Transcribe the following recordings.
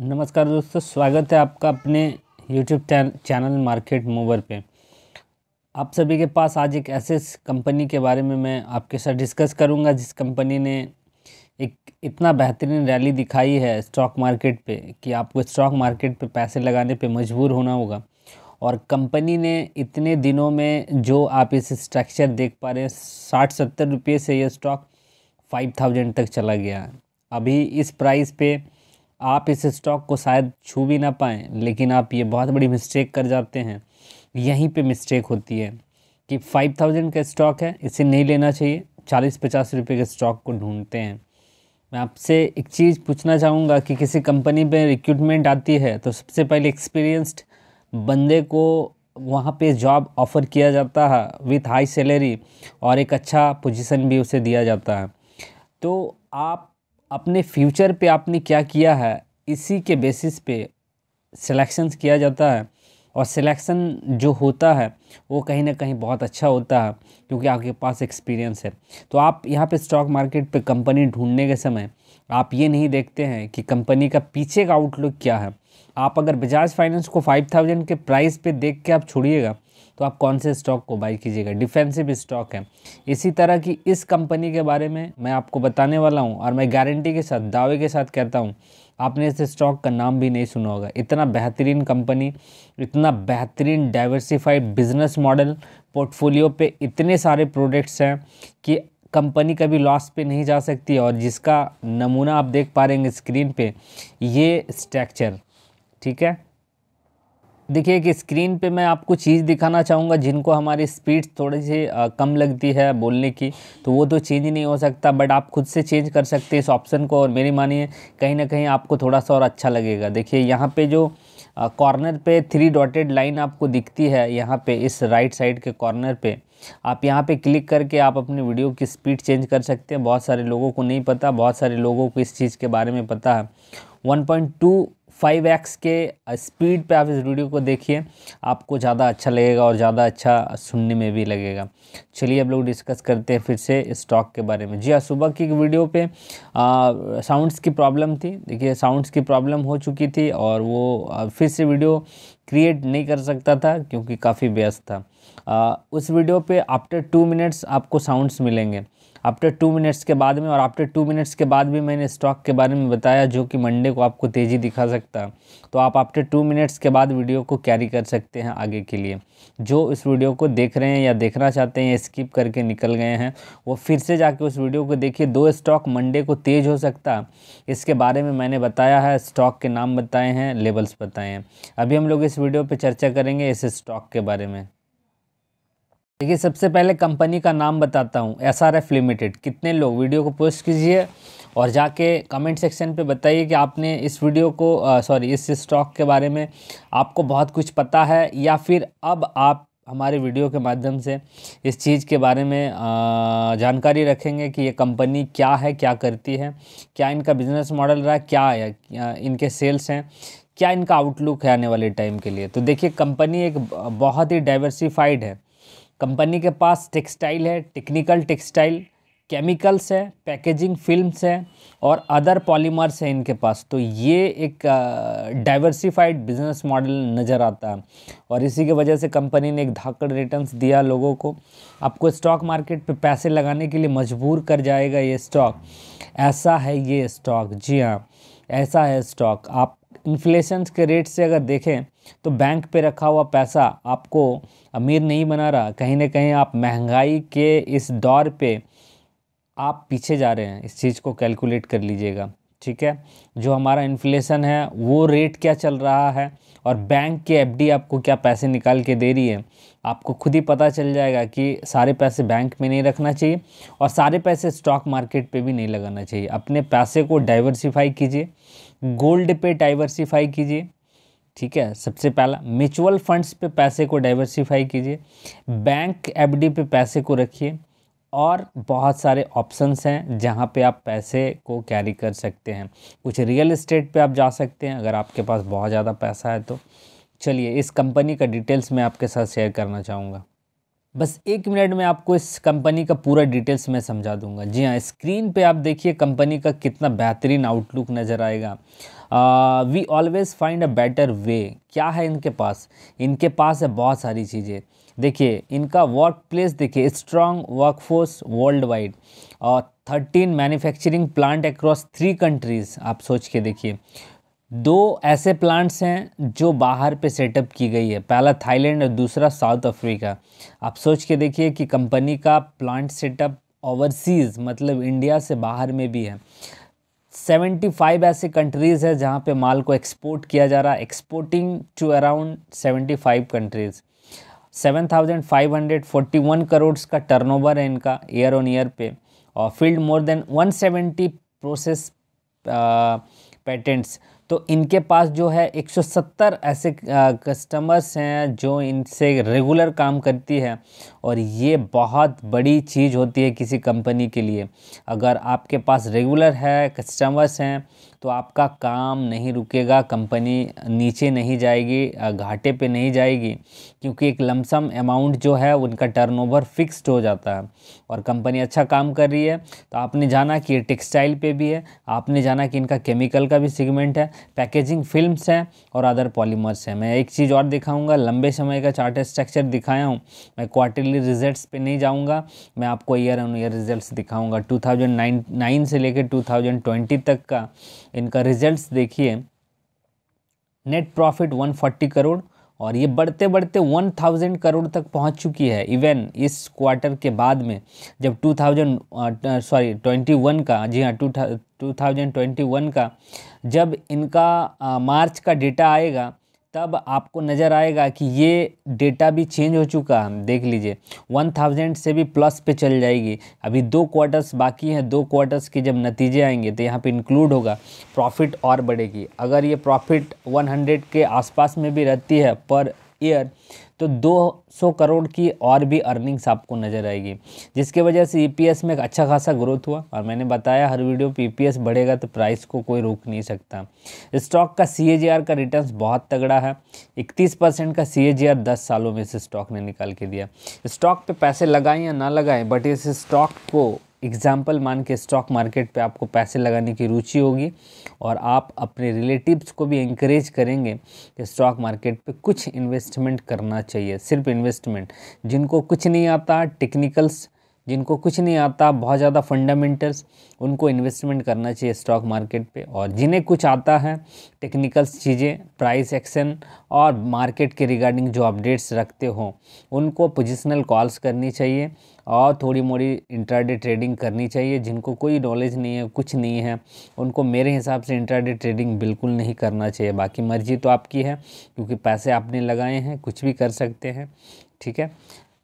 नमस्कार दोस्तों स्वागत है आपका अपने यूट्यूब चैनल मार्केट मूवर पे आप सभी के पास आज एक ऐसे कंपनी के बारे में मैं आपके साथ डिस्कस करूंगा जिस कंपनी ने एक इतना बेहतरीन रैली दिखाई है स्टॉक मार्केट पे कि आपको स्टॉक मार्केट पे पैसे लगाने पे मजबूर होना होगा और कंपनी ने इतने दिनों में जो आप इस स्ट्रक्चर देख पा रहे हैं साठ सत्तर रुपये से यह स्टॉक फाइव थाउजेंड तक चला गया अभी इस प्राइस पर आप इस स्टॉक को शायद छू भी ना पाएँ लेकिन आप ये बहुत बड़ी मिस्टेक कर जाते हैं यहीं पे मिस्टेक होती है कि फाइव थाउजेंड का स्टॉक है इसे नहीं लेना चाहिए चालीस पचास रुपये के स्टॉक को ढूंढते हैं मैं आपसे एक चीज़ पूछना चाहूँगा कि किसी कंपनी पे रिक्रूटमेंट आती है तो सबसे पहले एक्सपीरियंस्ड बंदे को वहाँ पे जॉब ऑफ़र किया जाता है विथ हाई सैलरी और एक अच्छा पोजिशन भी उसे दिया जाता है तो आप अपने फ्यूचर पे आपने क्या किया है इसी के बेसिस पे सिलेक्शन किया जाता है और सिलेक्शन जो होता है वो कहीं ना कहीं बहुत अच्छा होता है क्योंकि आपके पास एक्सपीरियंस है तो आप यहाँ पे स्टॉक मार्केट पे कंपनी ढूंढने के समय आप ये नहीं देखते हैं कि कंपनी का पीछे का आउटलुक क्या है आप अगर बजाज फाइनेंस को फाइव थाउजेंड के प्राइस पे देख के आप छोड़िएगा तो आप कौन से स्टॉक को बाई कीजिएगा डिफेंसिव स्टॉक है इसी तरह की इस कंपनी के बारे में मैं आपको बताने वाला हूँ और मैं गारंटी के साथ दावे के साथ कहता हूँ आपने इस स्टॉक का नाम भी नहीं सुना होगा इतना बेहतरीन कंपनी इतना बेहतरीन डाइवर्सिफाइड बिजनेस मॉडल पोर्टफोलियो पे इतने सारे प्रोडक्ट्स हैं कि कंपनी कभी लॉस पे नहीं जा सकती और जिसका नमूना आप देख पा रहे हैं स्क्रीन पे ये स्ट्रक्चर ठीक है देखिए कि स्क्रीन पे मैं आपको चीज़ दिखाना चाहूँगा जिनको हमारी स्पीड थोड़ी सी कम लगती है बोलने की तो वो तो चेंज ही नहीं हो सकता बट आप खुद से चेंज कर सकते हैं इस ऑप्शन को और मेरी मानिए कहीं ना कहीं आपको थोड़ा सा और अच्छा लगेगा देखिए यहाँ पे जो कॉर्नर पे थ्री डॉटेड लाइन आपको दिखती है यहाँ पर इस राइट साइड के कॉर्नर पर आप यहाँ पे क्लिक करके आप अपनी वीडियो की स्पीड चेंज कर सकते हैं बहुत सारे लोगों को नहीं पता बहुत सारे लोगों को इस चीज़ के बारे में पता है 1.2 फाइव एक्स के स्पीड पे आप इस वीडियो को देखिए आपको ज़्यादा अच्छा लगेगा और ज़्यादा अच्छा सुनने में भी लगेगा चलिए अब लोग डिस्कस करते हैं फिर से स्टॉक के बारे में जी हाँ सुबह की वीडियो पे साउंड्स की प्रॉब्लम थी देखिए साउंड्स की प्रॉब्लम हो चुकी थी और वो फिर से वीडियो क्रिएट नहीं कर सकता था क्योंकि काफ़ी व्यस्त था आ, उस वीडियो पे आफ्टर टू मिनट्स आपको साउंड्स मिलेंगे आफ्टर टू मिनट्स के बाद में और आफ्टर टू मिनट्स के बाद भी मैंने स्टॉक के बारे में बताया जो कि मंडे को आपको तेज़ी दिखा सकता है तो आप आफ्टर टू मिनट्स के बाद वीडियो को कैरी कर सकते हैं आगे के लिए जो इस वीडियो को देख रहे हैं या देखना चाहते हैं स्किप करके निकल गए हैं वो फिर से जाके उस वीडियो को देखिए दो स्टॉक मंडे को तेज़ हो सकता है इसके बारे में मैंने बताया है स्टॉक के नाम बताए हैं लेवल्स बताए हैं अभी हम लोग इस वीडियो पर चर्चा करेंगे इस स्टॉक के बारे में देखिए सबसे पहले कंपनी का नाम बताता हूँ एस आर एफ लिमिटेड कितने लोग वीडियो को पोस्ट कीजिए और जाके कमेंट सेक्शन पे बताइए कि आपने इस वीडियो को सॉरी इस स्टॉक के बारे में आपको बहुत कुछ पता है या फिर अब आप हमारे वीडियो के माध्यम से इस चीज़ के बारे में आ, जानकारी रखेंगे कि ये कंपनी क्या है क्या करती है क्या इनका बिजनेस मॉडल रहा क्या है क्या इनके सेल्स हैं क्या इनका आउटलुक है आने वाले टाइम के लिए तो देखिए कंपनी एक बहुत ही डाइवर्सिफाइड है कंपनी के पास टेक्सटाइल है टेक्निकल टेक्सटाइल केमिकल्स है पैकेजिंग फिल्म्स है और अदर पॉलीमर्स हैं इनके पास तो ये एक डाइवर्सिफाइड बिजनेस मॉडल नज़र आता है और इसी की वजह से कंपनी ने एक धाकड़ रिटर्न्स दिया लोगों को आपको स्टॉक मार्केट पे पैसे लगाने के लिए मजबूर कर जाएगा ये स्टॉक ऐसा है ये स्टॉक जी हाँ ऐसा है स्टॉक आप इन्फ्लेशन के रेट से अगर देखें तो बैंक पे रखा हुआ पैसा आपको अमीर नहीं बना रहा कहीं ना कहीं आप महंगाई के इस दौर पे आप पीछे जा रहे हैं इस चीज़ को कैलकुलेट कर लीजिएगा ठीक है जो हमारा इन्फ्लेशन है वो रेट क्या चल रहा है और बैंक के एफडी आपको क्या पैसे निकाल के दे रही है आपको खुद ही पता चल जाएगा कि सारे पैसे बैंक में नहीं रखना चाहिए और सारे पैसे स्टॉक मार्केट पे भी नहीं लगाना चाहिए अपने पैसे को डाइवर्सिफाई कीजिए गोल्ड पे डाइवर्सिफाई कीजिए ठीक है सबसे पहला म्यूचुअल फंड्स पे पैसे को डाइवर्सिफाई कीजिए बैंक एफडी पे पैसे को रखिए और बहुत सारे ऑप्शंस हैं जहाँ पे आप पैसे को कैरी कर सकते हैं कुछ रियल इस्टेट पे आप जा सकते हैं अगर आपके पास बहुत ज़्यादा पैसा है तो चलिए इस कंपनी का डिटेल्स मैं आपके साथ शेयर करना चाहूँगा बस एक मिनट में आपको इस कंपनी का पूरा डिटेल्स मैं समझा दूंगा जी हाँ स्क्रीन पे आप देखिए कंपनी का कितना बेहतरीन आउटलुक नज़र आएगा we always find a better way क्या है इनके पास इनके पास है बहुत सारी चीज़ें देखिए इनका वर्क प्लेस देखिए स्ट्रॉन्ग वर्कफोर्स वर्ल्ड वाइड और thirteen manufacturing plant across three countries आप सोच के देखिए दो ऐसे प्लांट्स हैं जो बाहर पे सेटअप की गई है पहला थाईलैंड और दूसरा साउथ अफ्रीका आप सोच के देखिए कि कंपनी का प्लांट सेटअप ओवरसीज़ मतलब इंडिया से बाहर में भी है 75 ऐसे कंट्रीज़ है जहाँ पे माल को एक्सपोर्ट किया जा रहा है exporting to around 75 countries 7,541 crore का टर्नओवर है इनका ईयर ऑन ईयर पे और field more than 170 process patents uh, तो इनके पास जो है 170 ऐसे कस्टमर्स हैं जो इनसे रेगुलर काम करती है और ये बहुत बड़ी चीज़ होती है किसी कंपनी के लिए अगर आपके पास रेगुलर है कस्टमर्स हैं तो आपका काम नहीं रुकेगा कंपनी नीचे नहीं जाएगी घाटे पे नहीं जाएगी क्योंकि एक लमसम अमाउंट जो है उनका टर्नओवर फिक्स्ड हो जाता है और कंपनी अच्छा काम कर रही है तो आपने जाना कि टेक्सटाइल पे भी है आपने जाना कि इनका केमिकल का भी सेगमेंट है पैकेजिंग फिल्म्स हैं और अदर पॉलीमर्स हैं मैं एक चीज़ और दिखाऊँगा लंबे समय का चार्ट स्ट्रक्चर दिखाया हूँ मैं क्वार्टरली रिजल्ट पर नहीं जाऊँगा मैं आपको ईयर ऑन ईयर रिजल्ट दिखाऊँगा टू से लेकर टू तक का इनका रिजल्ट्स देखिए नेट प्रॉफिट 140 करोड़ और ये बढ़ते बढ़ते 1000 करोड़ तक पहुंच चुकी है इवन इस क्वार्टर के बाद में जब 2000 सॉरी 21 का जी हाँ two two thousand twenty one का जब इनका आ, मार्च का डेटा आएगा तब आपको नज़र आएगा कि ये डेटा भी चेंज हो चुका है देख लीजिए वन थाउजेंड से भी प्लस पे चल जाएगी अभी दो क्वार्टर्स बाकी हैं दो क्वार्टर्स के जब नतीजे आएंगे तो यहाँ पे इंक्लूड होगा प्रॉफिट और बढ़ेगी अगर ये प्रॉफिट वन हंड्रेड के आसपास में भी रहती है पर ईयर तो 200 करोड़ की और भी अर्निंग्स आपको नज़र आएगी जिसके वजह से ई e में एक अच्छा खासा ग्रोथ हुआ और मैंने बताया हर वीडियो पर ई e बढ़ेगा तो प्राइस को कोई रोक नहीं सकता स्टॉक का सी का रिटर्न बहुत तगड़ा है इकतीस परसेंट का सी ए दस सालों में इस स्टॉक ने निकाल के दिया स्टॉक पर पैसे लगाएँ या ना लगाएँ बट इस स्टॉक को एग्ज़ाम्पल मान के स्टॉक मार्केट पे आपको पैसे लगाने की रुचि होगी और आप अपने रिलेटिव्स को भी इंकरेज करेंगे कि स्टॉक मार्केट पे कुछ इन्वेस्टमेंट करना चाहिए सिर्फ इन्वेस्टमेंट जिनको कुछ नहीं आता टेक्निकल्स जिनको कुछ नहीं आता बहुत ज़्यादा फंडामेंटल्स उनको इन्वेस्टमेंट करना चाहिए स्टॉक मार्केट पे और जिन्हें कुछ आता है टेक्निकल्स चीज़ें प्राइस एक्शन और मार्केट के रिगार्डिंग जो अपडेट्स रखते हो उनको पोजिशनल कॉल्स करनी चाहिए और थोड़ी मोड़ी इंट्राडे ट्रेडिंग करनी चाहिए जिनको कोई नॉलेज नहीं है कुछ नहीं है उनको मेरे हिसाब से इंट्राडे ट्रेडिंग बिल्कुल नहीं करना चाहिए बाकी मर्जी तो आपकी है क्योंकि पैसे आपने लगाए हैं कुछ भी कर सकते हैं ठीक है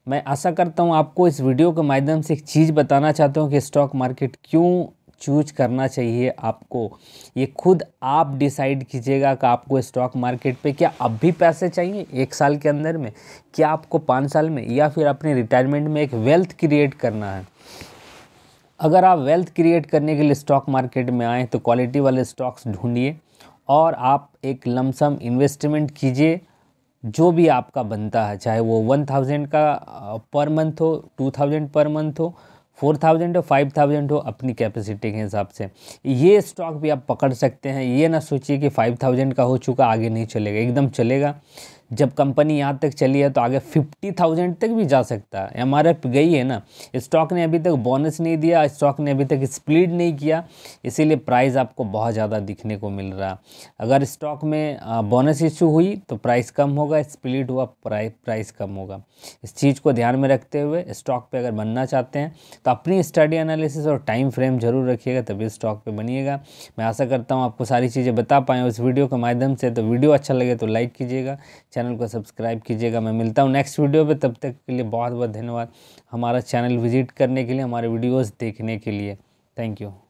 मैं आशा करता हूँ आपको इस वीडियो के माध्यम से एक चीज़ बताना चाहता हूँ कि स्टॉक मार्केट क्यों चूज करना चाहिए आपको ये खुद आप डिसाइड कीजिएगा कि आपको स्टॉक मार्केट पे क्या अब भी पैसे चाहिए एक साल के अंदर में क्या आपको पाँच साल में या फिर अपने रिटायरमेंट में एक वेल्थ क्रिएट करना है अगर आप वेल्थ क्रिएट करने के लिए स्टॉक मार्केट में आएँ तो क्वालिटी वाले स्टॉक्स ढूँढिए और आप एक लमसम इन्वेस्टमेंट कीजिए जो भी आपका बनता है चाहे वो वन थाउजेंड का पर मंथ हो टू थाउजेंड पर मंथ हो फोर थाउजेंड हो फाइव थाउजेंड हो अपनी कैपेसिटी के हिसाब से ये स्टॉक भी आप पकड़ सकते हैं ये ना सोचिए कि फाइव थाउजेंड का हो चुका आगे नहीं चलेगा एकदम चलेगा जब कंपनी यहाँ तक चली है तो आगे फिफ्टी थाउजेंड तक भी जा सकता है एम गई है ना स्टॉक ने अभी तक बोनस नहीं दिया स्टॉक ने अभी तक स्प्लिट नहीं किया इसीलिए प्राइस आपको बहुत ज़्यादा दिखने को मिल रहा अगर स्टॉक में बोनस इशू हुई तो प्राइस कम होगा स्प्लिट हुआ प्राइस प्राइस कम होगा इस चीज़ को ध्यान में रखते हुए स्टॉक पर अगर बनना चाहते हैं तो अपनी स्टडी एनालिसिस और टाइम फ्रेम जरूर रखिएगा तभी स्टॉक पर बनिएगा मैं आशा करता हूँ आपको सारी चीज़ें बता पाएँ उस वीडियो के माध्यम से तो वीडियो अच्छा लगे तो लाइक कीजिएगा चैनल को सब्सक्राइब कीजिएगा मैं मिलता हूँ नेक्स्ट वीडियो पे तब तक के लिए बहुत बहुत धन्यवाद हमारा चैनल विजिट करने के लिए हमारे वीडियोस देखने के लिए थैंक यू